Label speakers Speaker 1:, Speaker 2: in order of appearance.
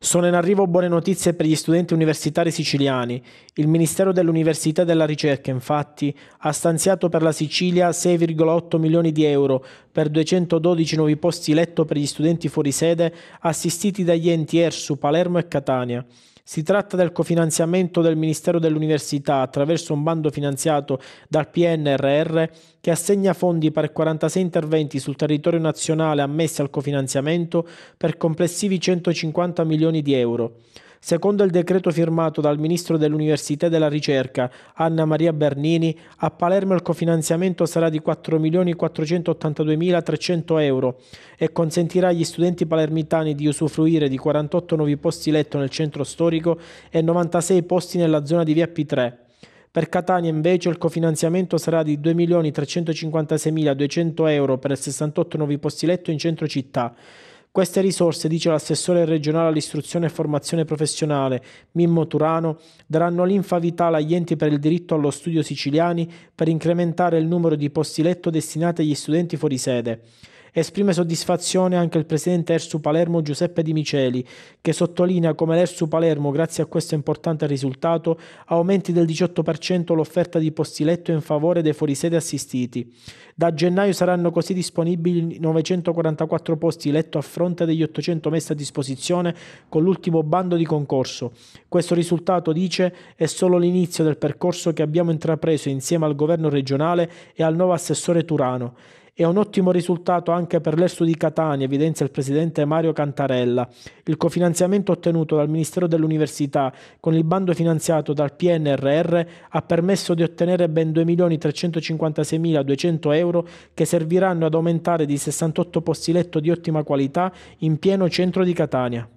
Speaker 1: Sono in arrivo buone notizie per gli studenti universitari siciliani. Il Ministero dell'Università e della Ricerca, infatti, ha stanziato per la Sicilia 6,8 milioni di euro per 212 nuovi posti letto per gli studenti fuori sede assistiti dagli enti ERSU, Palermo e Catania. Si tratta del cofinanziamento del Ministero dell'Università attraverso un bando finanziato dal PNRR che assegna fondi per 46 interventi sul territorio nazionale ammessi al cofinanziamento per complessivi 150 milioni di euro. Secondo il decreto firmato dal ministro dell'Università e della Ricerca, Anna Maria Bernini, a Palermo il cofinanziamento sarà di 4.482.300 euro e consentirà agli studenti palermitani di usufruire di 48 nuovi posti letto nel centro storico e 96 posti nella zona di via P3. Per Catania invece il cofinanziamento sarà di 2.356.200 euro per 68 nuovi posti letto in centro città queste risorse, dice l'assessore regionale all'istruzione e formazione professionale Mimmo Turano, daranno linfa vitale agli enti per il diritto allo studio siciliani per incrementare il numero di posti letto destinati agli studenti fuori sede. Esprime soddisfazione anche il presidente Ersu Palermo Giuseppe Di Miceli, che sottolinea come l'Ersu Palermo, grazie a questo importante risultato, aumenti del 18% l'offerta di posti letto in favore dei fuorisede assistiti. Da gennaio saranno così disponibili 944 posti letto a fronte degli 800 messi a disposizione con l'ultimo bando di concorso. Questo risultato, dice, è solo l'inizio del percorso che abbiamo intrapreso insieme al governo regionale e al nuovo assessore Turano. È un ottimo risultato anche per l'Estu di Catania, evidenzia il presidente Mario Cantarella. Il cofinanziamento ottenuto dal Ministero dell'Università con il bando finanziato dal PNRR ha permesso di ottenere ben 2.356.200 euro che serviranno ad aumentare di 68 posti letto di ottima qualità in pieno centro di Catania.